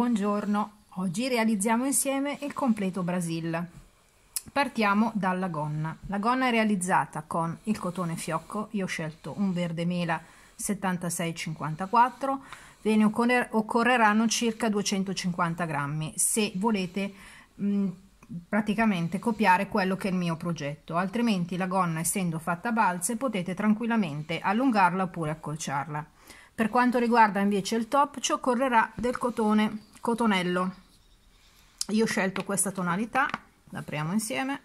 Buongiorno, oggi realizziamo insieme il completo Brasil. Partiamo dalla gonna. La gonna è realizzata con il cotone fiocco, io ho scelto un verde mela 7654, ve ne occorreranno circa 250 grammi se volete mh, mm, praticamente copiare quello che è il mio progetto, altrimenti la gonna essendo fatta a balze potete tranquillamente allungarla oppure accolciarla. Per quanto riguarda invece il top ci occorrerà del cotone cotonello io ho scelto questa tonalità l'apriamo insieme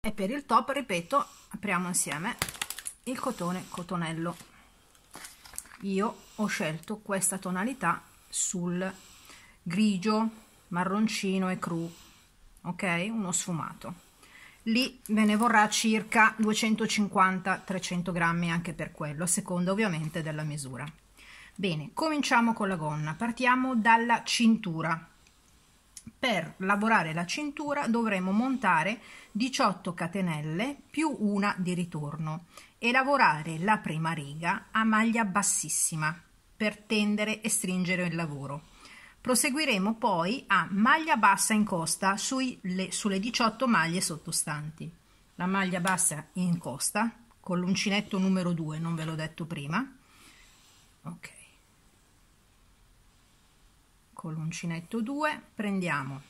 e per il top ripeto apriamo insieme il cotone cotonello io ho scelto questa tonalità sul grigio marroncino e cru ok uno sfumato lì ve ne vorrà circa 250-300 grammi anche per quello, a seconda ovviamente della misura. Bene, cominciamo con la gonna, partiamo dalla cintura. Per lavorare la cintura dovremo montare 18 catenelle più una di ritorno e lavorare la prima riga a maglia bassissima per tendere e stringere il lavoro. Proseguiremo poi a maglia bassa in costa sui, le, sulle 18 maglie sottostanti. La maglia bassa in costa con l'uncinetto numero 2, non ve l'ho detto prima. Ok. Con l'uncinetto 2 prendiamo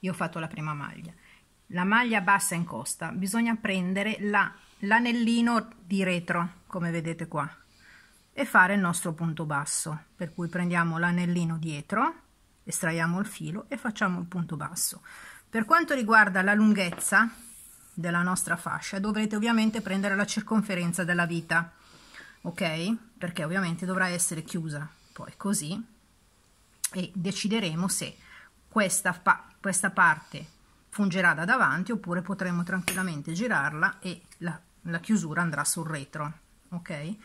Io ho fatto la prima maglia. La maglia bassa in costa bisogna prendere l'anellino la, di retro, come vedete qua e fare il nostro punto basso per cui prendiamo l'anellino dietro estraiamo il filo e facciamo il punto basso per quanto riguarda la lunghezza della nostra fascia dovrete ovviamente prendere la circonferenza della vita ok perché ovviamente dovrà essere chiusa poi così e decideremo se questa, pa questa parte fungerà da davanti oppure potremo tranquillamente girarla e la, la chiusura andrà sul retro ok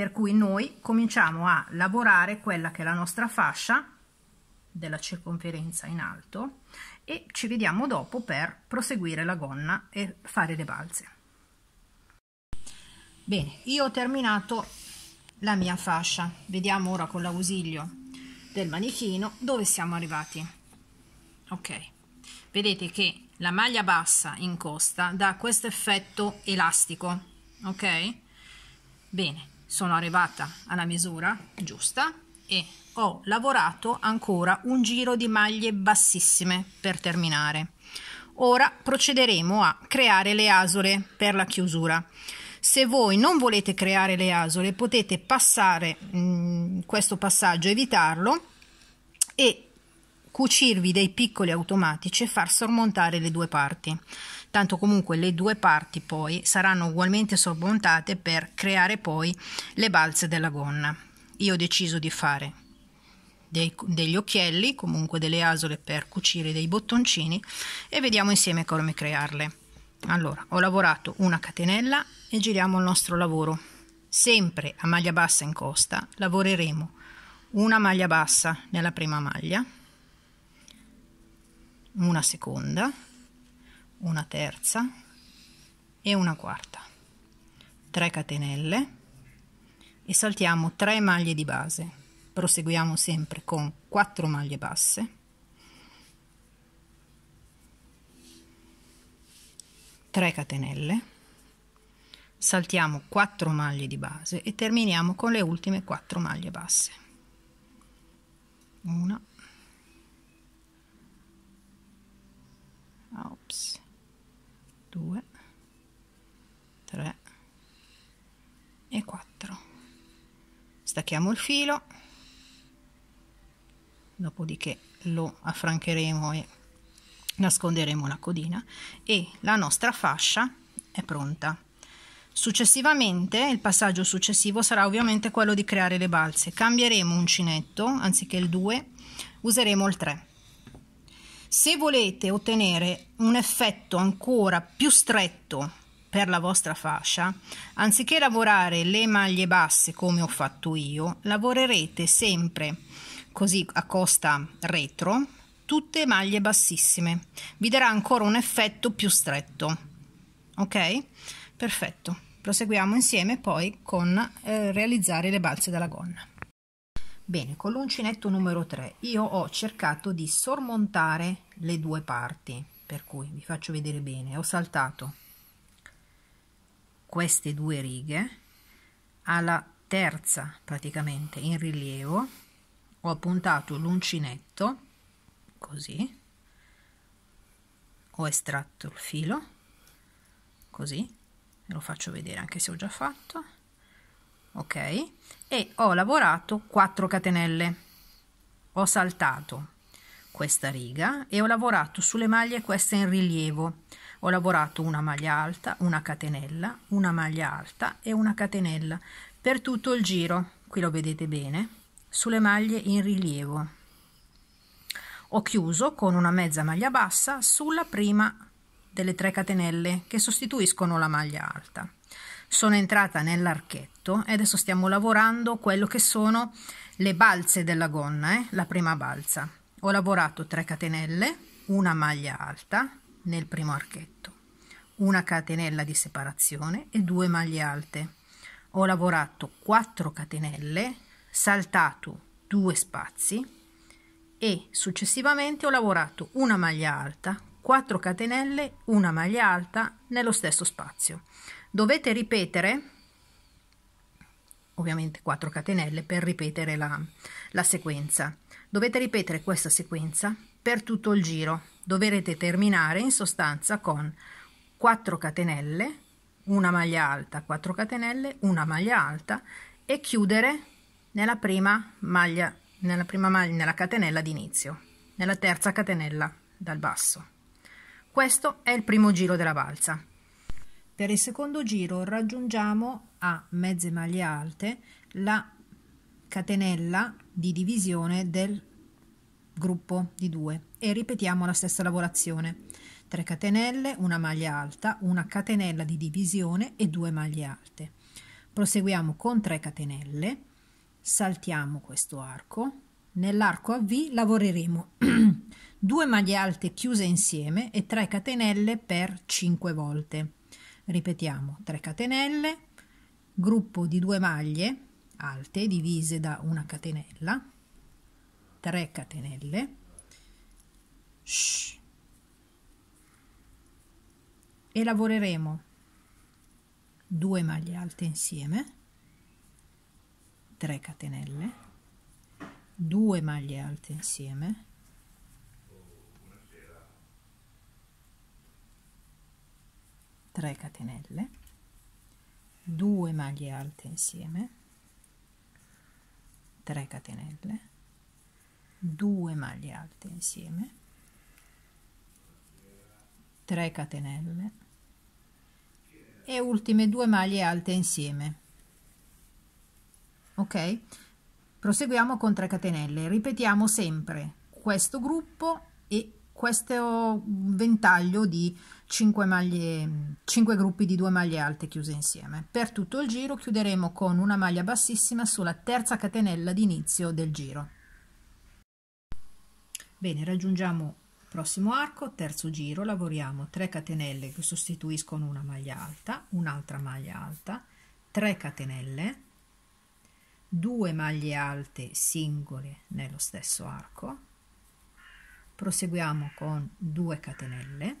per cui noi cominciamo a lavorare quella che è la nostra fascia della circonferenza in alto e ci vediamo dopo per proseguire la gonna e fare le balze. Bene, io ho terminato la mia fascia. Vediamo ora con l'ausilio del manichino dove siamo arrivati. Ok, vedete che la maglia bassa in costa dà questo effetto elastico. Ok? Bene, sono arrivata alla misura giusta e ho lavorato ancora un giro di maglie bassissime per terminare. Ora procederemo a creare le asole per la chiusura. Se voi non volete creare le asole potete passare mh, mm, questo passaggio, evitarlo e cucirvi dei piccoli automatici e far sormontare le due parti tanto comunque le due parti poi saranno ugualmente sormontate per creare poi le balze della gonna. Io ho deciso di fare dei, degli occhielli, comunque delle asole per cucire dei bottoncini e vediamo insieme come crearle. Allora, ho lavorato una catenella e giriamo il nostro lavoro. Sempre a maglia bassa in costa lavoreremo una maglia bassa nella prima maglia, una seconda, una terza e una quarta 3 catenelle e saltiamo 3 maglie di base proseguiamo sempre con 4 maglie basse tre catenelle saltiamo 4 maglie di base e terminiamo con le ultime 4 maglie basse una Oops. 2 3 e 4 stacchiamo il filo dopodiché lo affrancheremo e nasconderemo la codina e la nostra fascia è pronta Successivamente, il passaggio successivo sarà ovviamente quello di creare le balze. Cambieremo uncinetto, anziché il 2, useremo il 3. Se volete ottenere un effetto ancora più stretto per la vostra fascia, anziché lavorare le maglie basse come ho fatto io, lavorerete sempre così a costa retro tutte maglie bassissime. Vi darà ancora un effetto più stretto. Ok? Perfetto. Proseguiamo insieme poi con eh, realizzare le balze della gonna. Bene, con l'uncinetto numero 3 io ho cercato di sormontare le due parti, per cui vi faccio vedere bene, ho saltato queste due righe alla terza praticamente in rilievo, ho puntato l'uncinetto così, ho estratto il filo così, ve lo faccio vedere anche se ho già fatto, ok? E ho lavorato 4 catenelle. Ho saltato questa riga e ho lavorato sulle maglie questa in rilievo. Ho lavorato una maglia alta, una catenella, una maglia alta e una catenella per tutto il giro. Qui lo vedete bene, sulle maglie in rilievo. Ho chiuso con una mezza maglia bassa sulla prima delle 3 catenelle che sostituiscono la maglia alta. Sono entrata nell'archetto fatto e eh, adesso stiamo lavorando quello che sono le balze della gonna, eh? la prima balza. Ho lavorato 3 catenelle, una maglia alta nel primo archetto, una catenella di separazione e due maglie alte. Ho lavorato 4 catenelle, saltato due spazi e successivamente ho lavorato una maglia alta, 4 catenelle, una maglia alta nello stesso spazio. Dovete ripetere ovviamente 4 catenelle per ripetere la, la sequenza dovete ripetere questa sequenza per tutto il giro dovrete terminare in sostanza con 4 catenelle una maglia alta 4 catenelle una maglia alta e chiudere nella prima maglia nella prima maglia nella catenella d'inizio nella terza catenella dal basso questo è il primo giro della balza per il secondo giro raggiungiamo a mezze maglie alte la catenella di divisione del gruppo di due e ripetiamo la stessa lavorazione 3 catenelle una maglia alta una catenella di divisione e 2 maglie alte proseguiamo con 3 catenelle saltiamo questo arco nell'arco a V lavoreremo 2 maglie alte chiuse insieme e 3 catenelle per 5 volte ripetiamo 3 catenelle gruppo di due maglie alte divise da una catenella, 3 catenelle, shh, e lavoreremo due maglie alte insieme, 3 catenelle, 2 maglie alte insieme, 3 catenelle 2 maglie alte insieme 3 catenelle 2 maglie alte insieme 3 catenelle e ultime due maglie alte insieme ok proseguiamo con 3 catenelle ripetiamo sempre questo gruppo e questo ventaglio di 5 maglie 5 gruppi di 2 maglie alte chiuse insieme per tutto il giro chiuderemo con una maglia bassissima sulla terza catenella di inizio del giro bene raggiungiamo il prossimo arco terzo giro lavoriamo 3 catenelle che sostituiscono una maglia alta un'altra maglia alta 3 catenelle 2 maglie alte singole nello stesso arco proseguiamo con 2 catenelle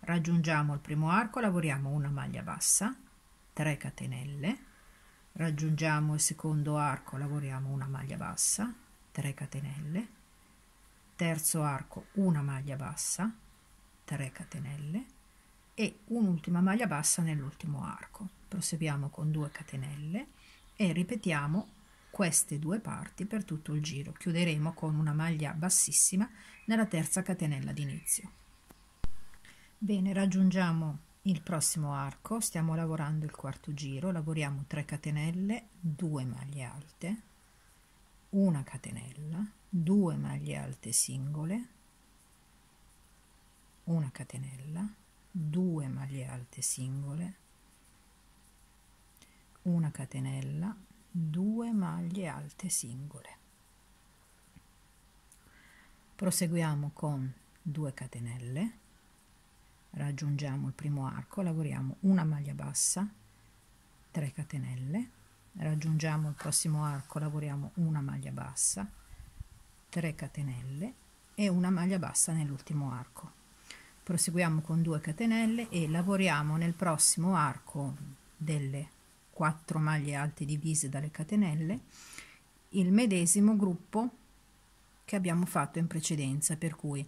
raggiungiamo il primo arco lavoriamo una maglia bassa 3 catenelle raggiungiamo il secondo arco lavoriamo una maglia bassa 3 catenelle terzo arco una maglia bassa 3 catenelle e un'ultima maglia bassa nell'ultimo arco proseguiamo con 2 catenelle e ripetiamo queste due parti per tutto il giro. Chiuderemo con una maglia bassissima nella terza catenella d'inizio. Bene, raggiungiamo il prossimo arco, stiamo lavorando il quarto giro, lavoriamo 3 catenelle, 2 maglie alte, una catenella, 2 maglie alte singole, una catenella, 2 maglie alte singole, una catenella, 2 maglie alte singole proseguiamo con 2 catenelle raggiungiamo il primo arco lavoriamo una maglia bassa 3 catenelle raggiungiamo il prossimo arco lavoriamo una maglia bassa 3 catenelle e una maglia bassa nell'ultimo arco proseguiamo con 2 catenelle e lavoriamo nel prossimo arco delle 4 maglie alte divise dalle catenelle il medesimo gruppo che abbiamo fatto in precedenza per cui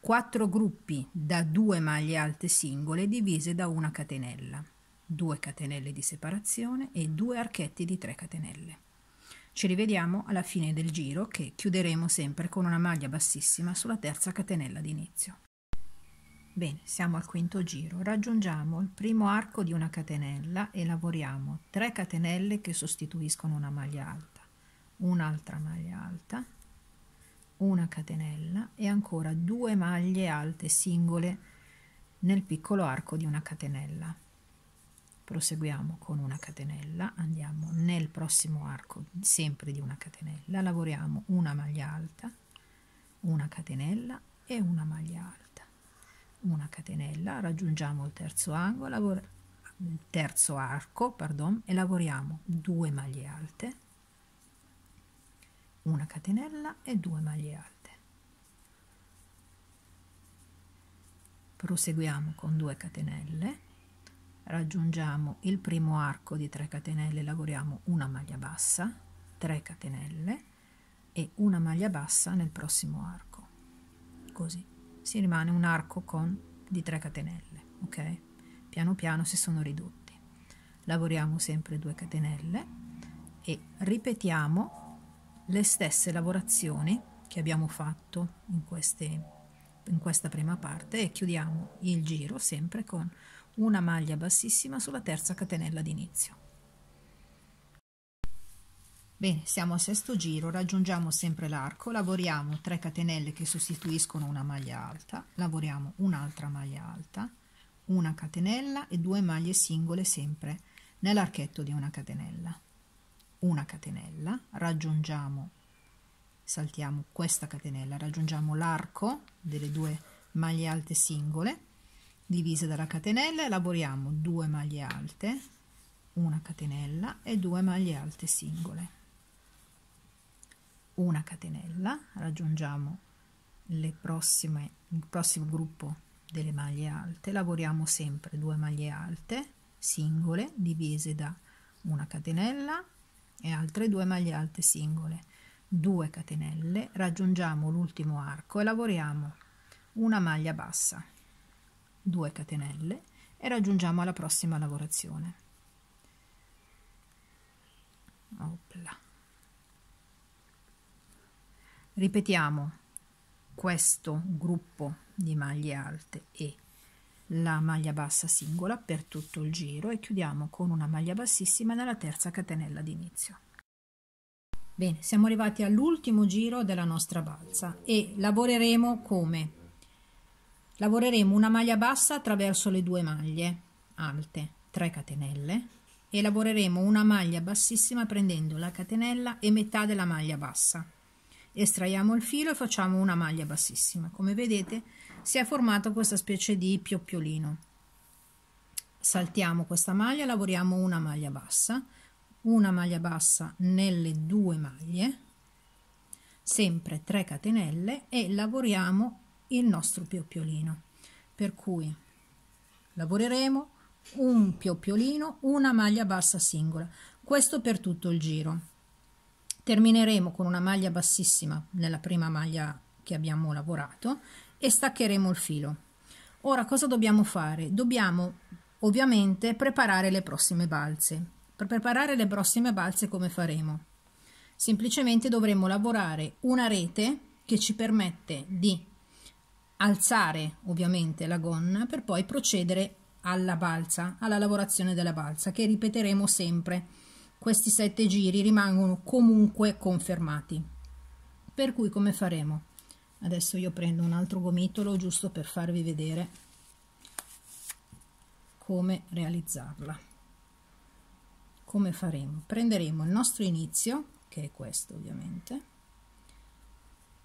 4 gruppi da 2 maglie alte singole divise da una catenella 2 catenelle di separazione e 2 archetti di 3 catenelle ci rivediamo alla fine del giro che chiuderemo sempre con una maglia bassissima sulla terza catenella d'inizio Bene, siamo al quinto giro, raggiungiamo il primo arco di una catenella e lavoriamo 3 catenelle che sostituiscono una maglia alta, un'altra maglia alta, una catenella e ancora due maglie alte singole nel piccolo arco di una catenella. Proseguiamo con una catenella, andiamo nel prossimo arco sempre di una catenella, lavoriamo una maglia alta, una catenella e una maglia alta una catenella, raggiungiamo il terzo angolo, lavor- terzo arco, pardon, e lavoriamo due maglie alte, una catenella e due maglie alte. Proseguiamo con due catenelle, raggiungiamo il primo arco di 3 catenelle, lavoriamo una maglia bassa, 3 catenelle e una maglia bassa nel prossimo arco. Così si rimane un arco con di 3 catenelle, ok? Piano piano si sono ridotti. Lavoriamo sempre 2 catenelle e ripetiamo le stesse lavorazioni che abbiamo fatto in, queste, in questa prima parte e chiudiamo il giro sempre con una maglia bassissima sulla terza catenella d'inizio. Bene, siamo al sesto giro, raggiungiamo sempre l'arco, lavoriamo 3 catenelle che sostituiscono una maglia alta, lavoriamo un'altra maglia alta, una catenella e due maglie singole sempre nell'archetto di una catenella. Una catenella, raggiungiamo, saltiamo questa catenella, raggiungiamo l'arco delle due maglie alte singole, divise dalla catenella, e lavoriamo 2 maglie alte, una catenella e due maglie alte singole una catenella raggiungiamo le prossime il prossimo gruppo delle maglie alte lavoriamo sempre due maglie alte singole divise da una catenella e altre due maglie alte singole 2 catenelle raggiungiamo l'ultimo arco e lavoriamo una maglia bassa 2 catenelle e raggiungiamo la prossima lavorazione Opla. Ripetiamo, questo gruppo di maglie alte e la maglia bassa singola per tutto il giro e chiudiamo con una maglia bassissima nella terza catenella d'inizio. Bene, siamo arrivati all'ultimo giro della nostra balza e lavoreremo come? Lavoreremo una maglia bassa attraverso le due maglie alte, 3 catenelle e lavoreremo una maglia bassissima prendendo la catenella e metà della maglia bassa estraiamo il filo e facciamo una maglia bassissima come vedete si è formato questa specie di pioppiolino saltiamo questa maglia lavoriamo una maglia bassa una maglia bassa nelle due maglie sempre 3 catenelle e lavoriamo il nostro pioppiolino per cui lavoreremo un pioppiolino una maglia bassa singola questo per tutto il giro Termineremo con una maglia bassissima nella prima maglia che abbiamo lavorato e staccheremo il filo. Ora cosa dobbiamo fare? Dobbiamo ovviamente preparare le prossime balze. Per preparare le prossime balze come faremo? Semplicemente dovremo lavorare una rete che ci permette di alzare ovviamente la gonna per poi procedere alla balza, alla lavorazione della balza che ripeteremo sempre questi sette giri rimangono comunque confermati. Per cui come faremo? Adesso io prendo un altro gomitolo giusto per farvi vedere come realizzarla. Come faremo? Prenderemo il nostro inizio, che è questo ovviamente,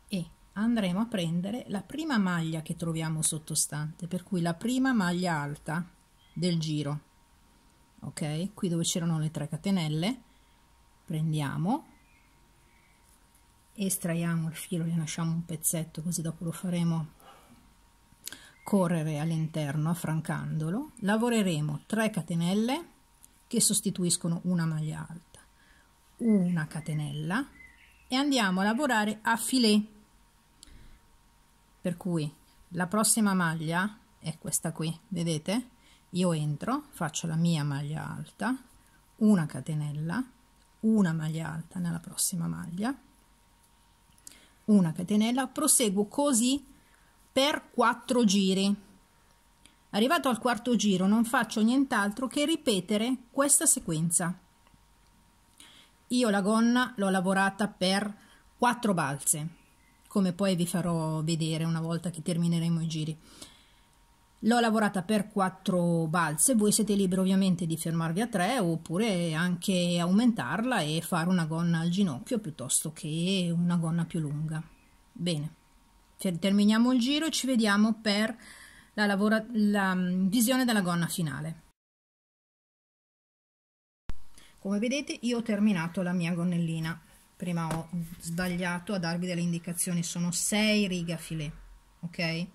e andremo a prendere la prima maglia che troviamo sottostante, per cui la prima maglia alta del giro ok qui dove c'erano le tre catenelle prendiamo estraiamo il filo ne lasciamo un pezzetto così dopo lo faremo correre all'interno affrancandolo lavoreremo 3 catenelle che sostituiscono una maglia alta una catenella e andiamo a lavorare a filet per cui la prossima maglia è questa qui vedete io entro faccio la mia maglia alta una catenella una maglia alta nella prossima maglia una catenella proseguo così per quattro giri arrivato al quarto giro non faccio nient'altro che ripetere questa sequenza io la gonna l'ho lavorata per quattro balze come poi vi farò vedere una volta che termineremo i giri L'ho lavorata per quattro balze, voi siete liberi ovviamente di fermarvi a tre oppure anche aumentarla e fare una gonna al ginocchio piuttosto che una gonna più lunga. Bene, terminiamo il giro e ci vediamo per la, lavora- la mm, visione della gonna finale. Come vedete io ho terminato la mia gonnellina, prima ho sbagliato a darvi delle indicazioni, sono 6 righe a filet, ok?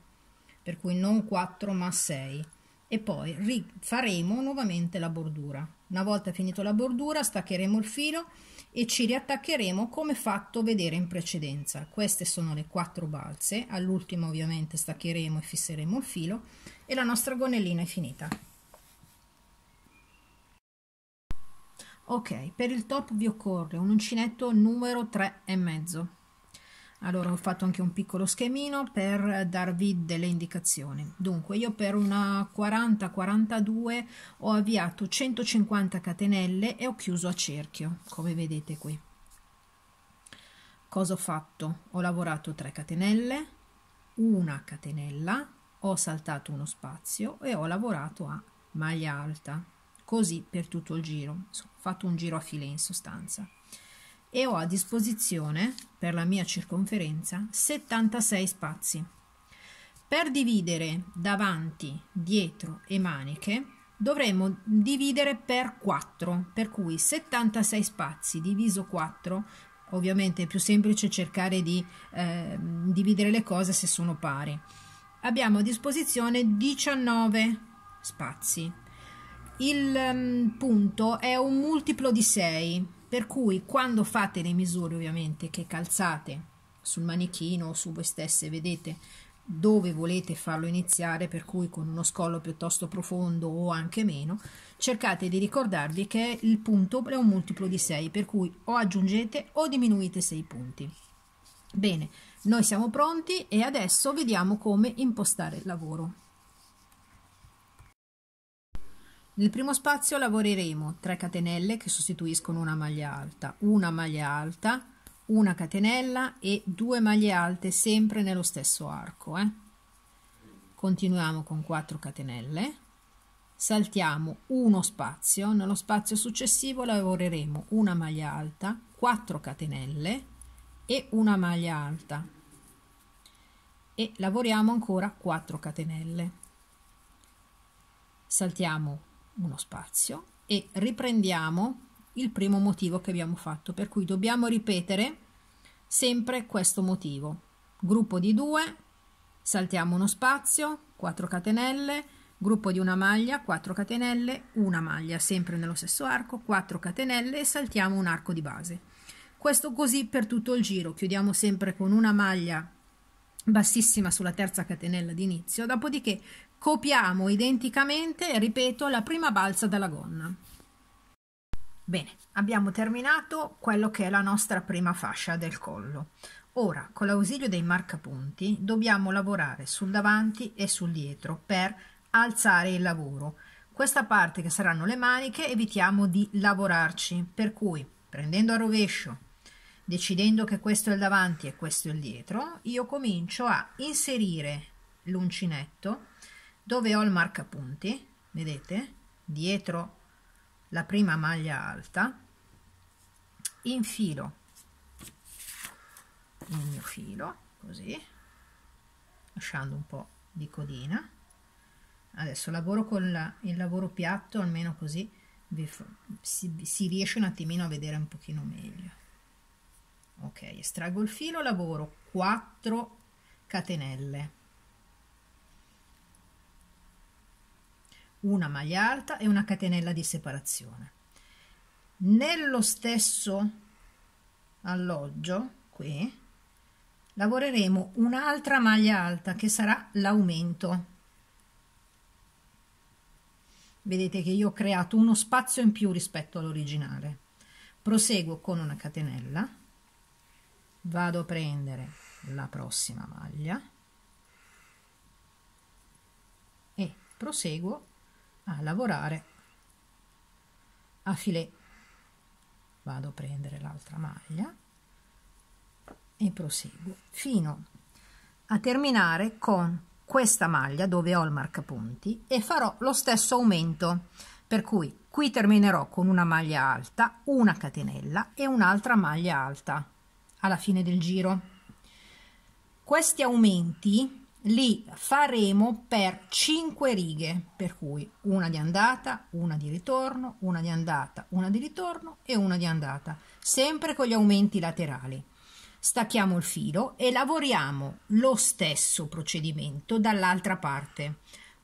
per cui non 4 ma 6 e poi rifaremo nuovamente la bordura una volta finito la bordura staccheremo il filo e ci riattaccheremo come fatto vedere in precedenza queste sono le quattro balze all'ultima ovviamente staccheremo e fisseremo il filo e la nostra gonnellina è finita ok per il top vi occorre un uncinetto numero 3 e mezzo allora ho fatto anche un piccolo schemino per darvi delle indicazioni dunque io per una 40 42 ho avviato 150 catenelle e ho chiuso a cerchio come vedete qui cosa ho fatto ho lavorato 3 catenelle una catenella ho saltato uno spazio e ho lavorato a maglia alta così per tutto il giro ho fatto un giro a file in sostanza e ho a disposizione per la mia circonferenza 76 spazi. Per dividere davanti, dietro e maniche dovremo dividere per 4, per cui 76 spazi diviso 4, ovviamente è più semplice cercare di eh, dividere le cose se sono pari. Abbiamo a disposizione 19 spazi. Il um, punto è un multiplo di 6, per cui quando fate le misure ovviamente che calzate sul manichino o su voi stesse vedete dove volete farlo iniziare, per cui con uno scollo piuttosto profondo o anche meno, cercate di ricordarvi che il punto è un multiplo di 6, per cui o aggiungete o diminuite 6 punti. Bene, noi siamo pronti e adesso vediamo come impostare il lavoro. Nel primo spazio lavoreremo 3 catenelle che sostituiscono una maglia alta, una maglia alta, una catenella e due maglie alte sempre nello stesso arco. Eh? Continuiamo con 4 catenelle, saltiamo uno spazio, nello spazio successivo lavoreremo una maglia alta, 4 catenelle e una maglia alta e lavoriamo ancora 4 catenelle. Saltiamo uno spazio e riprendiamo il primo motivo che abbiamo fatto per cui dobbiamo ripetere sempre questo motivo gruppo di due saltiamo uno spazio 4 catenelle gruppo di una maglia 4 catenelle una maglia sempre nello stesso arco 4 catenelle e saltiamo un arco di base questo così per tutto il giro chiudiamo sempre con una maglia bassissima sulla terza catenella d'inizio dopodiché copiamo identicamente, ripeto, la prima balza della gonna. Bene, abbiamo terminato quello che è la nostra prima fascia del collo. Ora, con l'ausilio dei marcapunti, dobbiamo lavorare sul davanti e sul dietro per alzare il lavoro. Questa parte che saranno le maniche evitiamo di lavorarci, per cui prendendo a rovescio, decidendo che questo è il davanti e questo è il dietro, io comincio a inserire l'uncinetto dove ho il marcapunti vedete dietro la prima maglia alta infilo il mio filo così lasciando un po di codina adesso lavoro con la, il lavoro piatto almeno così vi, si, si riesce un attimino a vedere un pochino meglio ok estraggo il filo lavoro 4 catenelle una maglia alta e una catenella di separazione nello stesso alloggio qui lavoreremo un'altra maglia alta che sarà l'aumento vedete che io ho creato uno spazio in più rispetto all'originale proseguo con una catenella vado a prendere la prossima maglia e proseguo a lavorare a filet vado a prendere l'altra maglia e proseguo fino a terminare con questa maglia dove ho il marcapunti e farò lo stesso aumento per cui qui terminerò con una maglia alta una catenella e un'altra maglia alta alla fine del giro questi aumenti li faremo per 5 righe, per cui una di andata, una di ritorno, una di andata, una di ritorno e una di andata, sempre con gli aumenti laterali. Stacchiamo il filo e lavoriamo lo stesso procedimento dall'altra parte.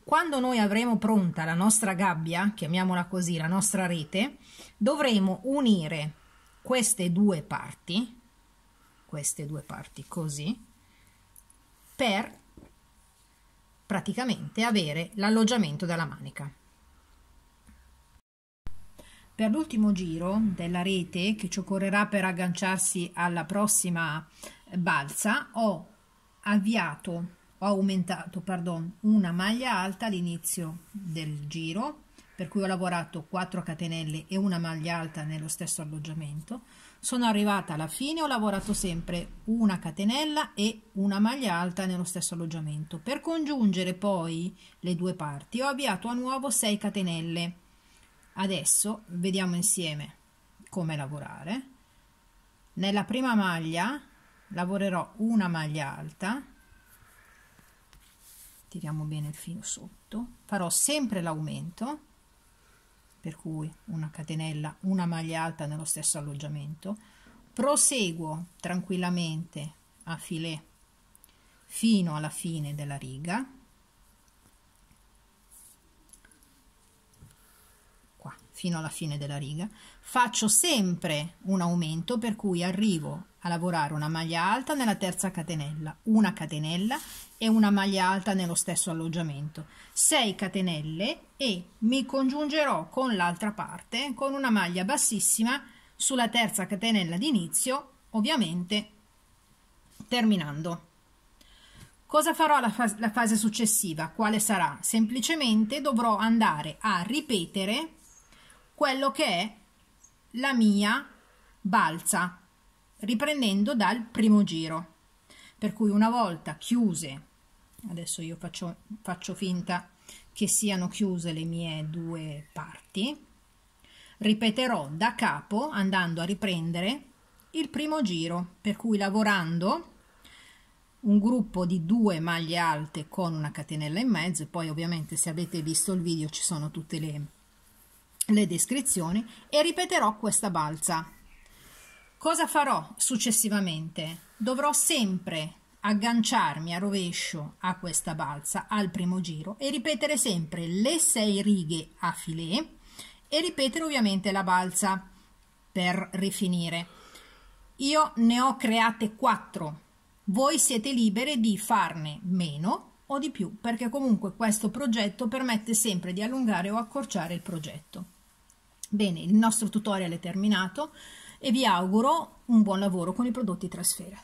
Quando noi avremo pronta la nostra gabbia, chiamiamola così, la nostra rete, dovremo unire queste due parti, queste due parti così, per praticamente avere l'alloggiamento della manica. Per l'ultimo giro della rete che ci occorrerà per agganciarsi alla prossima balza ho avviato, ho aumentato, pardon, una maglia alta all'inizio del giro, per cui ho lavorato 4 catenelle e una maglia alta nello stesso alloggiamento sono arrivata alla fine, ho lavorato sempre una catenella e una maglia alta nello stesso alloggiamento. Per congiungere poi le due parti ho avviato a nuovo 6 catenelle. Adesso vediamo insieme come lavorare. Nella prima maglia lavorerò una maglia alta, tiriamo bene il filo sotto, farò sempre l'aumento per cui una catenella, una maglia alta nello stesso alloggiamento, proseguo tranquillamente a filet fino alla fine della riga, qua, fino alla fine della riga, faccio sempre un aumento per cui arrivo a lavorare una maglia alta nella terza catenella, una catenella e una maglia alta nello stesso alloggiamento, 6 catenelle e mi congiungerò con l'altra parte con una maglia bassissima sulla terza catenella d'inizio, ovviamente terminando. Cosa farò la, fas la fase successiva? Quale sarà? Semplicemente dovrò andare a ripetere quello che è la mia balza, riprendendo dal primo giro. Per cui una volta chiuse, adesso io faccio, faccio finta che siano chiuse le mie due parti, ripeterò da capo andando a riprendere il primo giro, per cui lavorando un gruppo di due maglie alte con una catenella in mezzo e poi ovviamente se avete visto il video ci sono tutte le, le descrizioni e ripeterò questa balza. Cosa farò successivamente? Dovrò sempre agganciarmi a rovescio a questa balza al primo giro e ripetere sempre le sei righe a filet e ripetere ovviamente la balza per rifinire. Io ne ho create quattro, voi siete libere di farne meno o di più perché comunque questo progetto permette sempre di allungare o accorciare il progetto. Bene, il nostro tutorial è terminato e vi auguro un buon lavoro con i prodotti Trasfera.